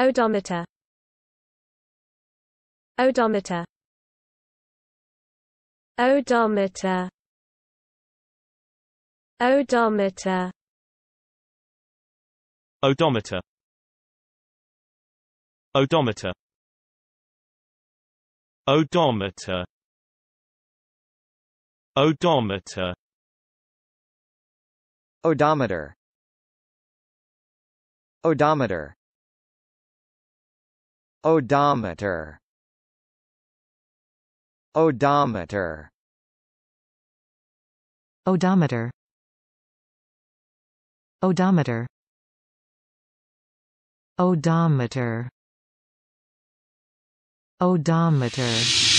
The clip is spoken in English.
Odometer Odometer Odometer Odometer Odometer Odometer Odometer Odometer Odometer Odometer odometer odometer odometer odometer odometer odometer